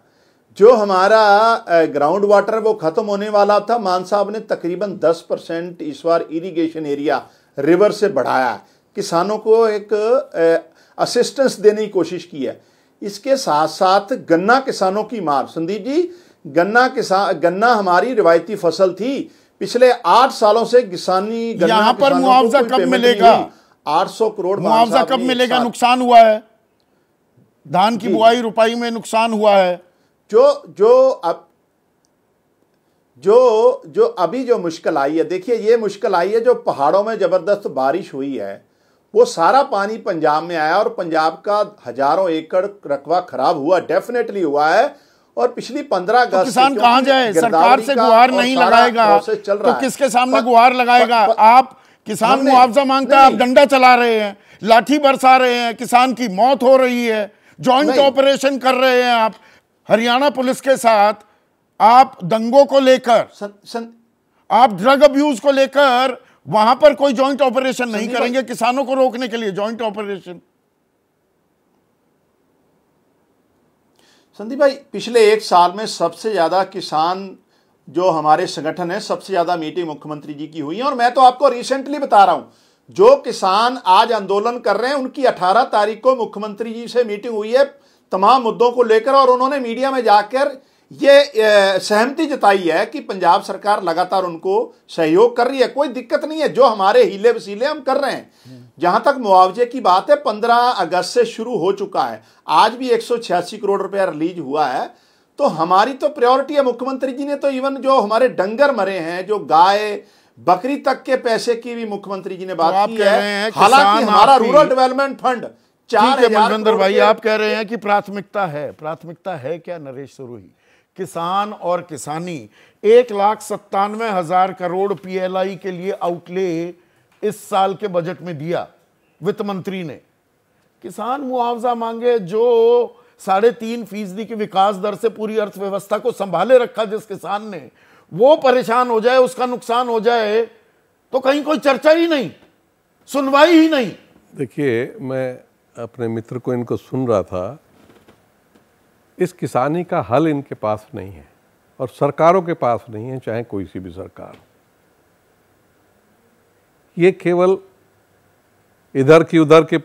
जो हमारा ग्राउंड वाटर वो ख़त्म होने वाला था मान साहब ने तकरीबन 10 परसेंट इस बार इरीगेशन एरिया रिवर से बढ़ाया किसानों को एक असिस्टेंस देने की कोशिश की है इसके साथ साथ गन्ना किसानों की मार संदीप जी गन्ना किसान गन्ना हमारी रिवायती फसल थी पिछले आठ सालों से किसानी यहाँ पर मुआवजा कब मिलेगा आठ सौ करोड़ मुआवजा कब मिलेगा नुकसान हुआ है धान की बुआई रुपाई में नुकसान हुआ है जो जो अब जो जो अभी जो मुश्किल आई है देखिए ये मुश्किल आई है जो पहाड़ों में जबरदस्त बारिश हुई है वो सारा पानी पंजाब में आया और पंजाब का हजारों एकड़ रकबा खराब हुआ डेफिनेटली हुआ है और पिछली पंद्रह तो अगस्त तो किसान कहाँ जाए सरकार से गुहार नहीं लगाएगा चल तो रहा तो किसके सामने गुहार लगाएगा आप किसान मुआवजा मांगते हैं आप डंडा चला रहे हैं लाठी बरसा रहे हैं किसान की मौत हो रही है जॉइंट ऑपरेशन कर रहे हैं आप हरियाणा पुलिस के साथ आप दंगों को लेकर आप ड्रग अब्यूज को लेकर वहां पर कोई जॉइंट ऑपरेशन नहीं करेंगे किसानों को रोकने के लिए जॉइंट ऑपरेशन संदीप भाई पिछले एक साल में सबसे ज्यादा किसान जो हमारे संगठन है सबसे ज्यादा मीटिंग मुख्यमंत्री जी की हुई है और मैं तो आपको रिसेंटली बता रहा हूं जो किसान आज आंदोलन कर रहे हैं उनकी 18 तारीख को मुख्यमंत्री जी से मीटिंग हुई है तमाम मुद्दों को लेकर और उन्होंने मीडिया में जाकर ये सहमति जताई है कि पंजाब सरकार लगातार उनको सहयोग कर रही है कोई दिक्कत नहीं है जो हमारे हीले वसीले हम कर रहे हैं जहां तक मुआवजे की बात है पंद्रह अगस्त से शुरू हो चुका है आज भी एक करोड़ रुपया रिलीज हुआ है तो हमारी तो प्रायोरिटी है मुख्यमंत्री जी ने तो इवन जो हमारे डंगर मरे हैं जो गाय बकरी तक के पैसे की भी मुख्यमंत्री जी ने बात की है हालांकि हमारा रूरल डेवलपमेंट फंड चार हजार भाई आप कह रहे हैं कि प्राथमिकता है प्राथमिकता है क्या नरेश सुरूही किसान और किसानी एक लाख सत्तानवे हजार करोड़ पीएलआई के लिए आउटले इस साल के बजट में दिया वित्त मंत्री ने किसान मुआवजा मांगे जो साढ़े तीन फीसदी की विकास दर से पूरी अर्थव्यवस्था को संभाले रखा जिस किसान ने वो परेशान हो जाए उसका नुकसान हो जाए तो कहीं कोई चर्चा ही नहीं सुनवाई ही नहीं देखिए मैं अपने मित्र को इनको सुन रहा था इस किसानी का हल इनके पास नहीं है और सरकारों के पास नहीं है चाहे कोई सी भी सरकार ये केवल इधर की उधर के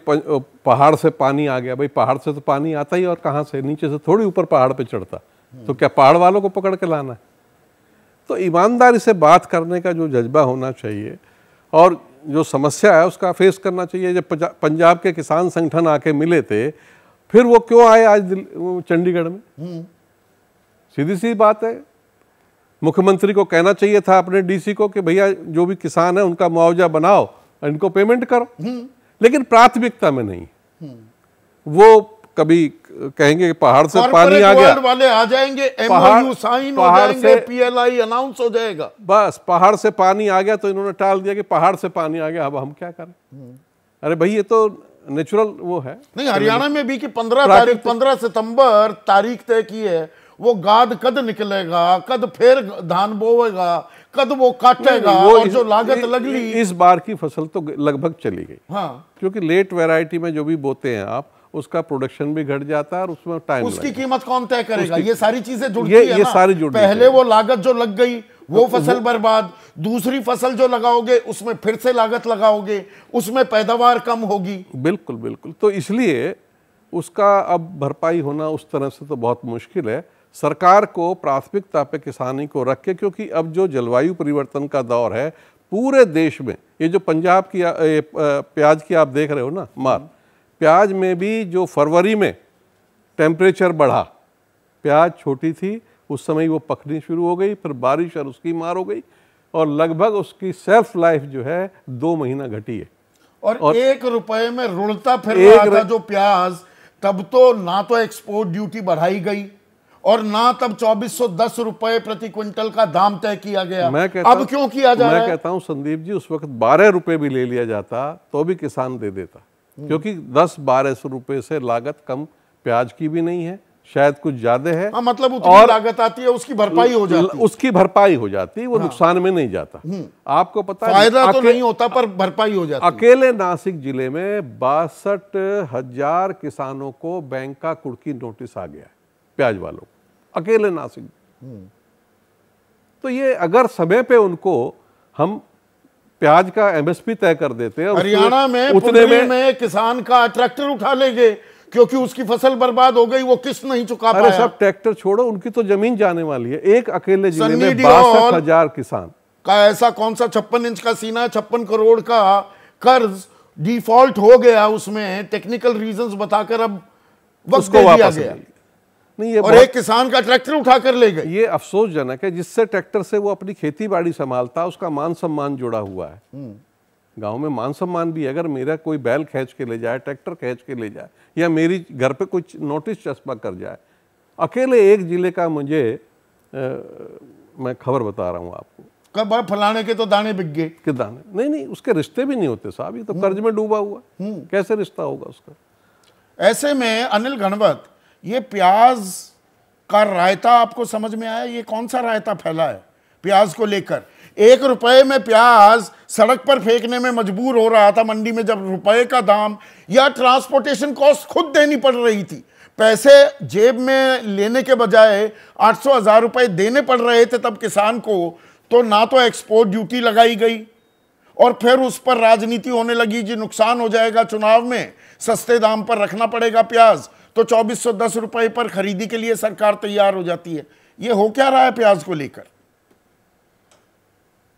पहाड़ से पानी आ गया भाई पहाड़ से तो पानी आता ही और कहाँ से नीचे से थोड़ी ऊपर पहाड़ पे चढ़ता तो क्या पहाड़ वालों को पकड़ के लाना है तो ईमानदारी से बात करने का जो जज्बा होना चाहिए और जो समस्या है उसका फेस करना चाहिए जब पंजाब के किसान संगठन आके मिले थे फिर वो क्यों आए आज चंडीगढ़ में हम्म। सीधी सी बात है मुख्यमंत्री को कहना चाहिए था अपने डीसी को कि भैया जो भी किसान है उनका मुआवजा बनाओ इनको पेमेंट करो हम्म। लेकिन प्राथमिकता में नहीं हम्म। वो कभी कहेंगे पहाड़ से पानी आ गया वाले आ जाएंगे पहाड़ साइन हो जाएंगे पीएलआई अनाउंस हो जाएगा बस पहाड़ से पानी आ गया तो इन्होंने टाल दिया कि पहाड़ से पानी आ गया अब हम क्या करें अरे भाई ये तो नेचुरल वो है नहीं हरियाणा में भी कि पंद्रह तारीख तो- पंद्रह सितंबर तारीख तय की है वो गाद कद निकलेगा कद फिर धान बोवेगा कद वो काटेगा वो और इस, जो लागत लग ली इस बार की फसल तो लगभग चली गई हाँ क्योंकि लेट वेराइटी में जो भी बोते हैं आप उसका प्रोडक्शन भी घट जाता है और उसमें टाइम उसकी कीमत कौन तय करेगा ये सारी चीजें जुड़ती ये, है ये सारी जुड़ पहले वो लागत जो लग गई वो फसल बर्बाद दूसरी फसल जो लगाओगे उसमें फिर से लागत लगाओगे उसमें पैदावार कम होगी बिल्कुल बिल्कुल तो इसलिए उसका अब भरपाई होना उस तरह से तो बहुत मुश्किल है सरकार को प्राथमिकता पे किसानी को रख के क्योंकि अब जो जलवायु परिवर्तन का दौर है पूरे देश में ये जो पंजाब की ए, प्याज की आप देख रहे हो ना मार प्याज में भी जो फरवरी में टेम्परेचर बढ़ा प्याज छोटी थी उस समय वो पकड़नी शुरू हो गई फिर बारिश और उसकी मार हो गई और लगभग उसकी सेल्फ लाइफ जो है दो महीना घटी है और, और एक रुपए में रुड़ता फिर रहा था जो प्याज तब तो ना तो एक्सपोर्ट ड्यूटी बढ़ाई गई और ना तब 2410 रुपए प्रति क्विंटल का दाम तय किया गया मैं कहता अब क्यों किया जा मैं है? कहता हूं संदीप जी उस वक्त बारह रुपए भी ले लिया जाता तो भी किसान दे देता हम्म। क्योंकि दस बारह सौ रुपए से लागत कम प्याज की भी नहीं है शायद कुछ ज्यादा है हाँ, मतलब और लागत आती है उसकी भरपाई हो जाती उसकी भरपाई हो जाती वो हाँ। नुकसान में नहीं जाता हम्म। आपको पता फायदा तो नहीं होता पर भरपाई हो जाती अकेले नासिक जिले में बासठ हजार किसानों को बैंक का कुड़की नोटिस आ गया है प्याज वालों को अकेले नासिक हम्म। तो ये अगर समय पे उनको हम प्याज का एमएसपी तय कर देते हैं हरियाणा में उतने में, में किसान का ट्रैक्टर उठा लेंगे क्योंकि उसकी फसल बर्बाद हो गई वो किस्त नहीं चुका अरे पाया। सब ट्रैक्टर छोड़ो उनकी तो जमीन जाने वाली है एक अकेले जिले में हजार किसान का ऐसा कौन सा छप्पन इंच का सीना छप्पन करोड़ का कर्ज डिफॉल्ट हो गया उसमें टेक्निकल रीजंस बताकर अब वक्त दे दिया गया नहीं ये और एक किसान का ट्रैक्टर उठाकर ले गए ये अफसोसजनक है जिससे ट्रैक्टर से वो अपनी खेती बाड़ी संभालता उसका मान सम्मान जुड़ा हुआ है हम्म। गांव में मान सम्मान भी अगर मेरा कोई बैल खींच के ले जाए ट्रैक्टर खींच के ले जाए या मेरी घर पे कुछ नोटिस चस्पा कर जाए अकेले एक ज़िले का मुझे आ, मैं खबर बता रहा हूँ आपको कब भाई फलाने के तो दाने बिक गए के दाने नहीं नहीं उसके रिश्ते भी नहीं होते साहब ये तो कर्ज में डूबा हुआ हम्म, हम्म। कैसे रिश्ता होगा उसका ऐसे में अनिल घनवत ये प्याज का रायता आपको समझ में आया ये कौन सा रायता फैला है प्याज को लेकर एक रुपए में प्याज सड़क पर फेंकने में मजबूर हो रहा था मंडी में जब रुपए का दाम या ट्रांसपोर्टेशन कॉस्ट खुद देनी पड़ रही थी पैसे जेब में लेने के बजाय आठ सौ हज़ार रुपये देने पड़ रहे थे तब किसान को तो ना तो एक्सपोर्ट ड्यूटी लगाई गई और फिर उस पर राजनीति होने लगी जी नुकसान हो जाएगा चुनाव में सस्ते दाम पर रखना पड़ेगा प्याज तो चौबीस सौ दस रुपये पर खरीदी के लिए सरकार तैयार हो जाती है ये हो क्या रहा है प्याज को लेकर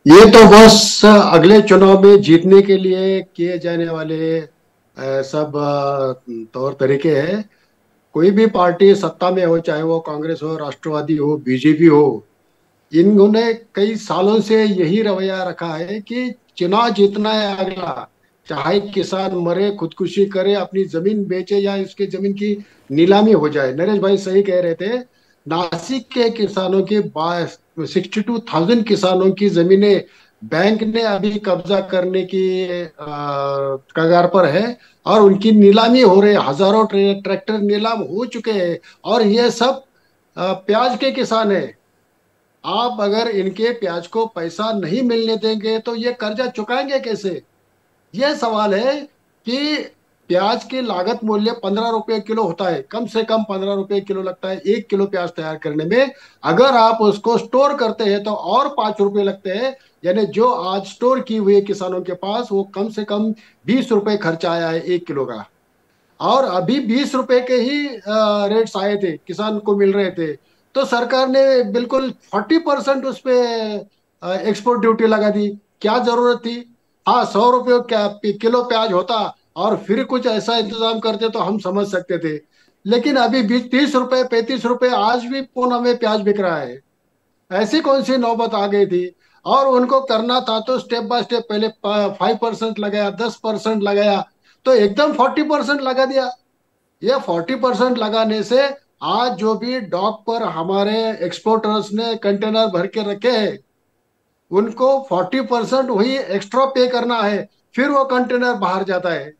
ये तो बस अगले चुनाव में जीतने के लिए किए जाने वाले सब तौर तरीके हैं कोई भी पार्टी सत्ता में हो चाहे वो कांग्रेस हो राष्ट्रवादी हो बीजेपी हो इन्होंने कई सालों से यही रवैया रखा है कि चुनाव जीतना है अगला चाहे किसान मरे खुदकुशी करे अपनी जमीन बेचे या उसके जमीन की नीलामी हो जाए नरेश भाई सही कह रहे थे नासिक के किसानों की थाउजेंड किसानों की जमीनें बैंक ने अभी कब्जा करने की कगार पर है और उनकी नीलामी हो रही है हजारों ट्रैक्टर नीलाम हो चुके हैं और ये सब प्याज के किसान है आप अगर इनके प्याज को पैसा नहीं मिलने देंगे तो ये कर्जा चुकाएंगे कैसे ये सवाल है कि प्याज के लागत मूल्य पंद्रह रुपए किलो होता है कम से कम पंद्रह रुपए किलो लगता है एक किलो प्याज तैयार करने में अगर आप उसको स्टोर करते हैं तो और पांच रुपए लगते हैं यानी जो आज स्टोर की हुए किसानों के पास वो कम से कम बीस रुपए खर्चा आया है एक किलो का और अभी बीस रुपए के ही रेट्स आए थे किसान को मिल रहे थे तो सरकार ने बिल्कुल फोर्टी परसेंट उस पर एक्सपोर्ट ड्यूटी लगा दी क्या जरूरत थी हाँ सौ रुपये किलो प्याज होता और फिर कुछ ऐसा इंतजाम करते तो हम समझ सकते थे लेकिन अभी बीस तीस रुपए पैंतीस रुपए आज भी पूना में प्याज बिक रहा है ऐसी कौन सी नौबत आ गई थी और उनको करना था तो स्टेप बाय स्टेप पहले फाइव परसेंट लगाया दस परसेंट लगाया तो एकदम फोर्टी परसेंट लगा दिया ये फोर्टी परसेंट लगाने से आज जो भी डॉक पर हमारे एक्सपोर्टर्स ने कंटेनर भर के रखे हैं उनको फोर्टी परसेंट वही एक्स्ट्रा पे करना है फिर वो कंटेनर बाहर जाता है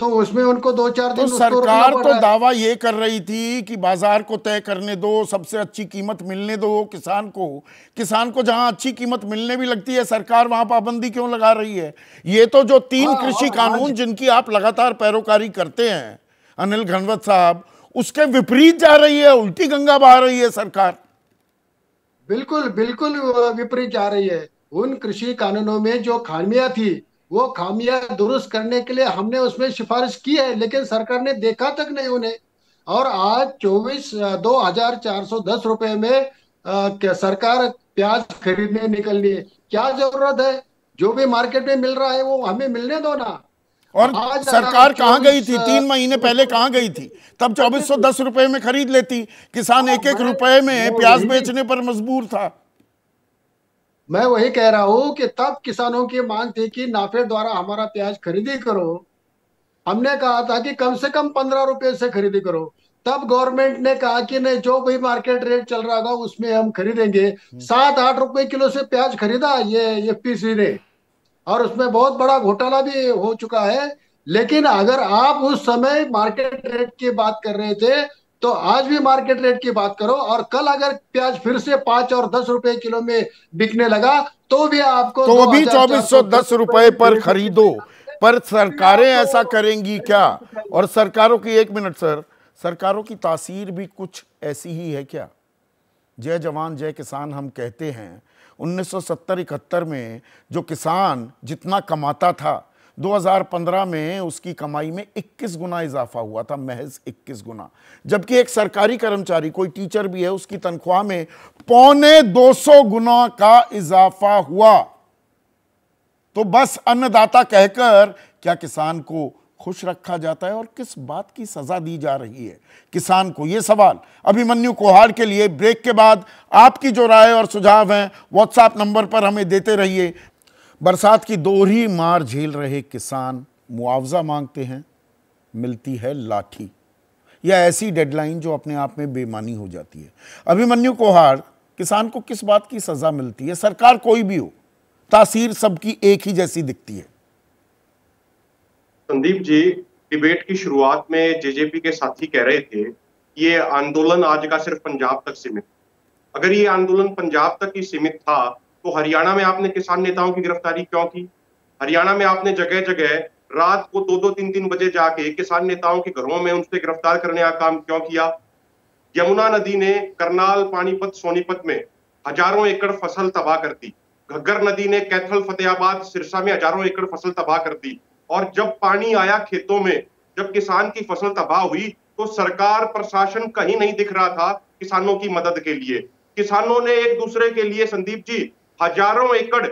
तो उसमें उनको दो चार तो दिन तो सरकार तो दावा ये कर रही थी कि बाजार को तय करने दो सबसे अच्छी कीमत मिलने दो किसान को किसान को जहां अच्छी कीमत मिलने भी लगती है सरकार वहां पाबंदी क्यों लगा रही है ये तो जो तीन हाँ, कृषि हाँ, कानून जिनकी आप लगातार पैरोकारी करते हैं अनिल घनवत साहब उसके विपरीत जा रही है उल्टी गंगा बहा रही है सरकार बिल्कुल बिल्कुल विपरीत जा रही है उन कृषि कानूनों में जो खामियां थी वो खामियां दुरुस्त करने के लिए हमने उसमें सिफारिश की है लेकिन सरकार ने देखा तक नहीं उन्हें और आज चौबीस दो हजार चार सौ दस रुपए में आ, सरकार प्याज खरीदने निकल रही है क्या जरूरत है जो भी मार्केट में मिल रहा है वो हमें मिलने दो ना और आज सरकार कहाँ गई थी तीन महीने पहले कहाँ गई थी तब चौबीस सौ दस रुपए में खरीद लेती किसान हाँ, एक एक रुपए में प्याज बेचने पर मजबूर था मैं वही कह रहा हूं कि तब किसानों की मांग थी कि नाफेड द्वारा हमारा प्याज खरीदी करो हमने कहा था कि कम से कम पंद्रह रुपए से खरीदी करो तब गवर्नमेंट ने कहा कि नहीं जो भी मार्केट रेट चल रहा होगा उसमें हम खरीदेंगे हम्म। सात आठ रुपए किलो से प्याज खरीदा ये एफपीसी ने और उसमें बहुत बड़ा घोटाला भी हो चुका है लेकिन अगर आप उस समय मार्केट रेट की बात कर रहे थे तो आज भी मार्केट रेट की बात करो और कल अगर प्याज फिर से पांच और दस रुपए किलो में बिकने लगा तो भी आपको तो अभी चौबीस सौ दस रुपए पर खरीदो पर सरकारें ऐसा करेंगी क्या और सरकारों की एक मिनट सर सरकारों की तासीर भी कुछ ऐसी ही है क्या जय जवान जय किसान हम कहते हैं 1970 इकहत्तर में जो किसान जितना कमाता था 2015 में उसकी कमाई में 21 गुना इजाफा हुआ था महज 21 गुना जबकि एक सरकारी कर्मचारी कोई टीचर भी है उसकी तनख्वाह में पौने 200 गुना का इजाफा हुआ तो बस अन्नदाता कहकर क्या किसान को खुश रखा जाता है और किस बात की सजा दी जा रही है किसान को यह सवाल अभिमन्यु कोहाड़ के लिए ब्रेक के बाद आपकी जो राय और सुझाव हैं व्हाट्सएप नंबर पर हमें देते रहिए बरसात की दोहरी मार झेल रहे किसान मुआवजा मांगते हैं मिलती है लाठी या ऐसी डेडलाइन जो अपने आप में बेमानी हो जाती है अभिमन्यु कोहार किसान को किस बात की सज़ा मिलती है सरकार कोई भी हो तासीर सबकी एक ही जैसी दिखती है संदीप जी डिबेट की शुरुआत में जेजेपी के साथी कह रहे थे ये आंदोलन आज का सिर्फ पंजाब तक सीमित अगर ये आंदोलन पंजाब तक ही सीमित था तो हरियाणा में आपने किसान नेताओं की गिरफ्तारी क्यों की हरियाणा में आपने जगह जगह रात को दो दो तीन तीन बजे जाके किसान नेताओं के घरों में उनसे गिरफ्तार करने का काम क्यों किया यमुना नदी ने करनाल पानीपत सोनीपत में हजारों एकड़ फसल तबाह कर दी घग्गर नदी ने कैथल फतेहाबाद सिरसा में हजारों एकड़ फसल तबाह कर दी और जब पानी आया खेतों में जब किसान की फसल तबाह हुई तो सरकार प्रशासन कहीं नहीं दिख रहा था किसानों की मदद के लिए किसानों ने एक दूसरे के लिए संदीप जी हजारों एकड़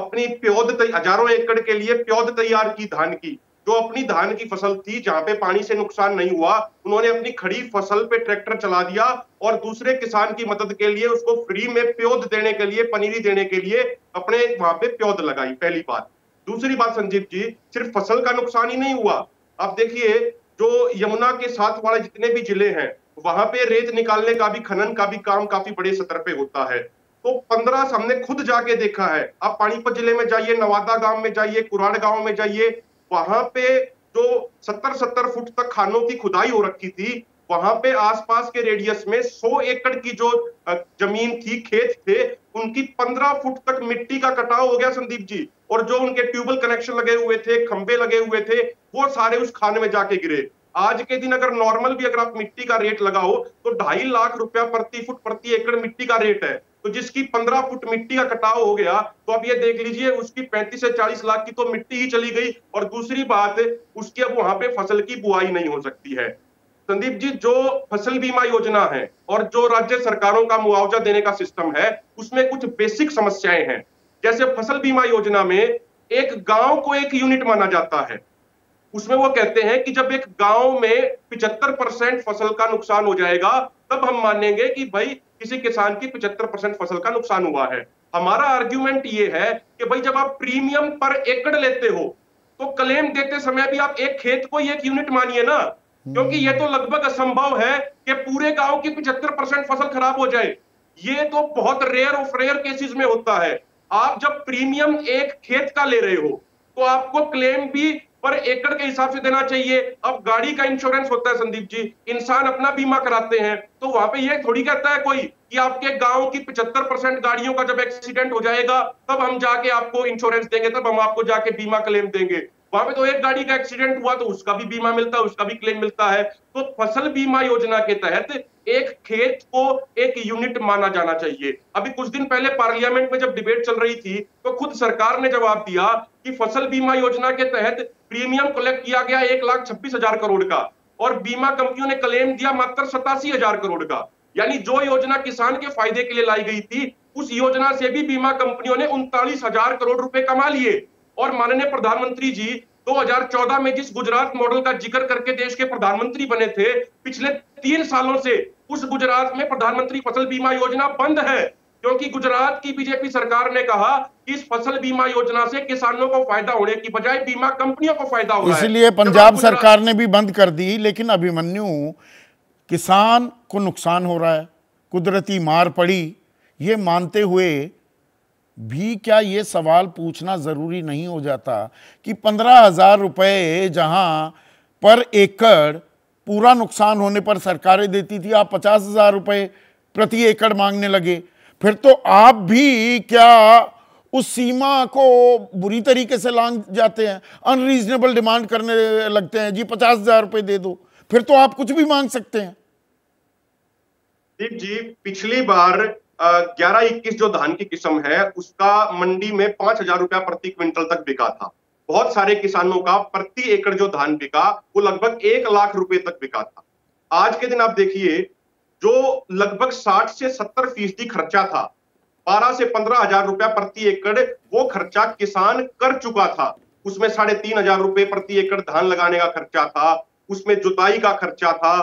अपनी प्योद हजारों एकड़ के लिए प्योद तैयार की धान की जो अपनी धान की फसल थी जहां पे पानी से नुकसान नहीं हुआ उन्होंने अपनी खड़ी फसल पे ट्रैक्टर चला दिया और दूसरे किसान की मदद के लिए उसको फ्री में प्योद देने के लिए पनीरी देने के लिए अपने वहां पे प्योद लगाई पहली बात दूसरी बात संजीव जी सिर्फ फसल का नुकसान ही नहीं हुआ आप देखिए जो यमुना के साथ वाले जितने भी जिले हैं वहां पे रेत निकालने का भी खनन का भी काम काफी बड़े स्तर पे होता है तो पंद्रह हमने खुद जाके देखा है आप पानीपत जिले में जाइए नवादा गांव में जाइए कुराड़ गांव में जाइए वहां पे जो सत्तर सत्तर फुट तक खानों की खुदाई हो रखी थी वहां पे आसपास के रेडियस में 100 एकड़ की जो जमीन थी खेत थे उनकी 15 फुट तक मिट्टी का कटाव हो गया संदीप जी और जो उनके ट्यूबवेल कनेक्शन लगे हुए थे खंबे लगे हुए थे वो सारे उस खाने में जाके गिरे आज के दिन अगर नॉर्मल भी अगर आप मिट्टी का रेट लगाओ तो ढाई लाख रुपया प्रति फुट प्रति एकड़ मिट्टी का रेट है तो जिसकी पंद्रह फुट मिट्टी का कटाव हो गया तो आप ये देख लीजिए उसकी पैंतीस से चालीस लाख की तो मिट्टी ही चली गई और दूसरी बात उसकी अब वहां पे फसल की बुआई नहीं हो सकती है संदीप जी जो फसल बीमा योजना है और जो राज्य सरकारों का मुआवजा देने का सिस्टम है उसमें कुछ बेसिक समस्याएं हैं जैसे फसल बीमा योजना में एक गांव को एक यूनिट माना जाता है उसमें वो कहते हैं कि जब एक गांव में 75 परसेंट फसल का नुकसान हो जाएगा तब हम मानेंगे कि भाई किसी किसान की 75 परसेंट फसल का नुकसान हुआ है हमारा आर्ग्यूमेंट ये है कि भाई जब आप प्रीमियम पर एकड़ लेते हो तो क्लेम देते समय भी आप एक खेत को एक यूनिट मानिए ना क्योंकि ये तो लगभग असंभव है कि पूरे गांव की 75 परसेंट फसल खराब हो जाए ये तो बहुत रेयर ऑफ रेयर केसेस में होता है आप जब प्रीमियम एक खेत का ले रहे हो तो आपको क्लेम भी पर एकड़ के हिसाब से देना चाहिए अब गाड़ी का इंश्योरेंस होता है संदीप जी इंसान अपना बीमा कराते हैं तो वहां पे ये थोड़ी कहता है कोई कि आपके गांव की 75 परसेंट गाड़ियों का जब एक्सीडेंट हो जाएगा तब हम जाके आपको इंश्योरेंस देंगे तब हम आपको जाके बीमा क्लेम देंगे वहां पे तो एक गाड़ी का एक्सीडेंट हुआ तो उसका भी बीमा मिलता है उसका भी क्लेम मिलता है तो फसल बीमा योजना के तहत एक खेत को एक यूनिट माना जाना चाहिए अभी कुछ दिन पहले पार्लियामेंट में जब डिबेट चल रही थी तो खुद सरकार ने जवाब दिया कि फसल बीमा योजना के तहत प्रीमियम कलेक्ट किया गया एक लाख छब्बीस हजार करोड़ का और बीमा कंपनियों ने क्लेम दिया मात्र सतासी हजार करोड़ का यानी जो योजना किसान के फायदे के लिए लाई गई थी उस योजना से भी बीमा कंपनियों ने उनतालीस हजार करोड़ रुपए कमा लिए और माननीय प्रधानमंत्री जी 2014 में जिस गुजरात मॉडल का जिक्र करके देश के प्रधानमंत्री बने थे पिछले तीन सालों से उस गुजरात में प्रधानमंत्री फसल बीमा योजना बंद है क्योंकि गुजरात की बीजेपी सरकार ने कहा कि इस फसल बीमा योजना से किसानों को फायदा होने की बजाय बीमा कंपनियों को फायदा हो इसलिए पंजाब सरकार ने भी बंद कर दी लेकिन अभिमन्यु किसान को नुकसान हो रहा है कुदरती मार पड़ी ये मानते हुए भी क्या ये सवाल पूछना ज़रूरी नहीं हो जाता कि पंद्रह हज़ार रुपये जहाँ पर एकड़ पूरा नुकसान होने पर सरकारें देती थी आप पचास हज़ार रुपये प्रति एकड़ मांगने लगे फिर तो आप भी क्या उस सीमा को बुरी तरीके से लांग जाते हैं अनरीजनेबल डिमांड करने लगते हैं जी पचास हज़ार रुपये दे दो फिर तो आप कुछ भी मांग सकते हैं जी पिछली बार ग्यारह इक्कीस जो धान की किस्म है उसका मंडी में पांच हजार रुपया प्रति क्विंटल तक बिका था बहुत सारे किसानों का प्रति एकड़ जो धान बिका वो लगभग एक लाख रुपए तक बिका था आज के दिन आप देखिए जो लगभग साठ से सत्तर फीसदी खर्चा था बारह से पंद्रह हजार रुपया प्रति एकड़ वो खर्चा किसान कर चुका था उसमें साढ़े तीन हजार रुपए प्रति एकड़ धान लगाने का खर्चा था उसमें जुताई का खर्चा था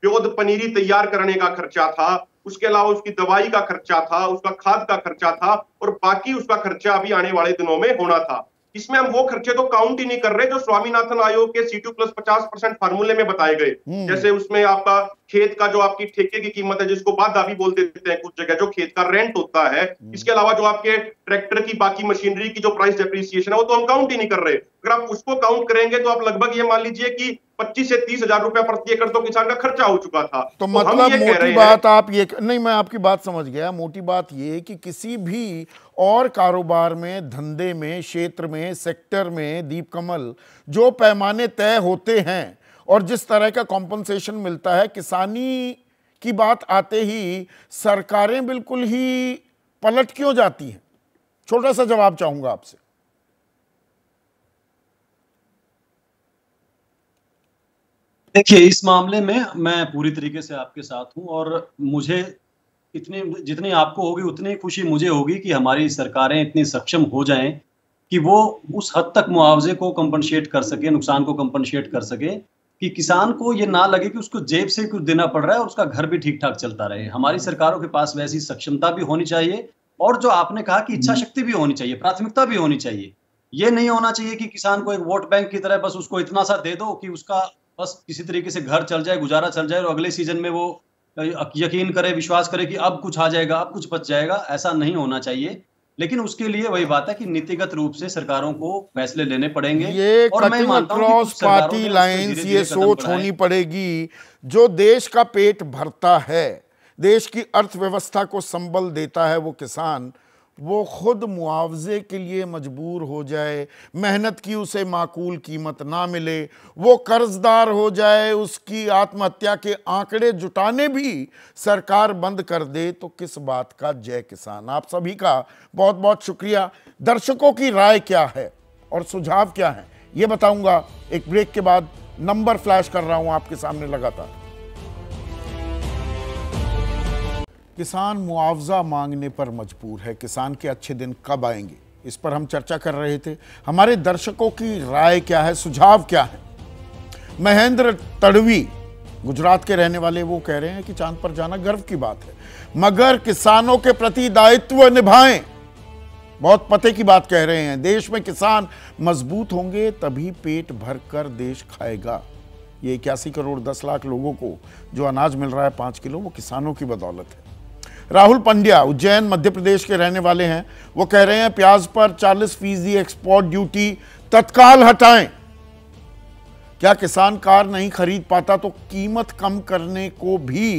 प्योद पनीरी तैयार करने का खर्चा था उसके अलावा उसकी दवाई का खर्चा था उसका खाद का खर्चा था और बाकी उसका खर्चा अभी आने वाले दिनों में होना था इसमें हम वो खर्चे तो काउंट ही नहीं कर रहे जो स्वामीनाथन आयोग के सी टू प्लस पचास परसेंट फार्मूले में बताए गए हम्म। जैसे उसमें आपका खेत का जो आपकी ठेके की कीमत है जिसको बाधा भी बोल देते हैं कुछ जगह जो खेत का रेंट होता है हम्म। इसके अलावा जो आपके ट्रैक्टर की बाकी मशीनरी की जो प्राइस डेप्रिसिएशन है वो तो हम काउंट ही नहीं कर रहे अगर आप उसको काउंट करेंगे तो आप लगभग ये मान लीजिए कि पच्चीस से तीस हजार रुपया प्रति एकड़ तो किसान का खर्चा हो चुका था तो, तो मतलब मोटी बात आप ये नहीं मैं आपकी बात समझ गया मोटी बात ये कि किसी भी और कारोबार में धंधे में क्षेत्र में सेक्टर में दीपकमल जो पैमाने तय होते हैं और जिस तरह का कॉम्पनसेशन मिलता है किसानी की बात आते ही सरकारें बिल्कुल ही पलट क्यों जाती हैं छोटा सा जवाब चाहूंगा आपसे देखिए इस मामले में मैं पूरी तरीके से आपके साथ हूं और मुझे इतने जितनी आपको होगी उतनी खुशी मुझे होगी कि हमारी सरकारें इतनी सक्षम हो जाएं कि वो उस हद तक मुआवजे को कंपनसेट कर सके नुकसान को कंपनसेट कर सके कि किसान को ये ना लगे कि उसको जेब से कुछ देना पड़ रहा है और उसका घर भी ठीक ठाक चलता रहे हमारी हाँ। सरकारों के पास वैसी सक्षमता भी होनी चाहिए और जो आपने कहा कि इच्छा हाँ। शक्ति भी होनी चाहिए प्राथमिकता भी होनी चाहिए ये नहीं होना चाहिए कि किसान को एक वोट बैंक की तरह बस उसको इतना सा दे दो कि उसका बस किसी तरीके से घर चल जाए गुजारा चल जाए और अगले सीजन में वो यकीन करे विश्वास करे कि अब कुछ आ जाएगा अब कुछ बच जाएगा ऐसा नहीं होना चाहिए लेकिन उसके लिए वही बात है कि नीतिगत रूप से सरकारों को फैसले लेने पड़ेंगे ये और मैं मानता क्रॉस पार्टी लाइंस ये सोच होनी पड़ेगी जो देश का पेट भरता है देश की अर्थव्यवस्था को संबल देता है वो किसान वो ख़ुद मुआवजे के लिए मजबूर हो जाए मेहनत की उसे माकूल कीमत ना मिले वो कर्जदार हो जाए उसकी आत्महत्या के आंकड़े जुटाने भी सरकार बंद कर दे तो किस बात का जय किसान आप सभी का बहुत बहुत शुक्रिया दर्शकों की राय क्या है और सुझाव क्या है ये बताऊंगा एक ब्रेक के बाद नंबर फ्लैश कर रहा हूं आपके सामने लगातार किसान मुआवजा मांगने पर मजबूर है किसान के अच्छे दिन कब आएंगे इस पर हम चर्चा कर रहे थे हमारे दर्शकों की राय क्या है सुझाव क्या है महेंद्र तड़वी गुजरात के रहने वाले वो कह रहे हैं कि चांद पर जाना गर्व की बात है मगर किसानों के प्रति दायित्व निभाएं बहुत पते की बात कह रहे हैं देश में किसान मजबूत होंगे तभी पेट भर कर देश खाएगा ये इक्यासी करोड़ दस लाख लोगों को जो अनाज मिल रहा है पाँच किलो वो किसानों की बदौलत है राहुल पंड्या उज्जैन मध्य प्रदेश के रहने वाले हैं वो कह रहे हैं प्याज पर चालीस फीसदी एक्सपोर्ट ड्यूटी तत्काल हटाएं क्या किसान कार नहीं खरीद पाता तो कीमत कम करने को भी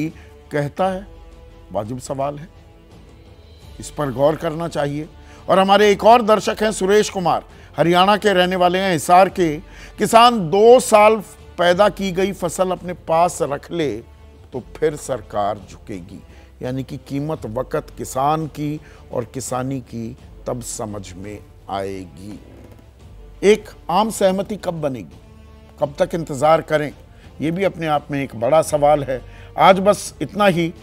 कहता है वाजिब सवाल है इस पर गौर करना चाहिए और हमारे एक और दर्शक हैं सुरेश कुमार हरियाणा के रहने वाले हैं हिसार के किसान दो साल पैदा की गई फसल अपने पास रख ले तो फिर सरकार झुकेगी यानी कि कीमत वक़्त किसान की और किसानी की तब समझ में आएगी एक आम सहमति कब बनेगी कब तक इंतज़ार करें ये भी अपने आप में एक बड़ा सवाल है आज बस इतना ही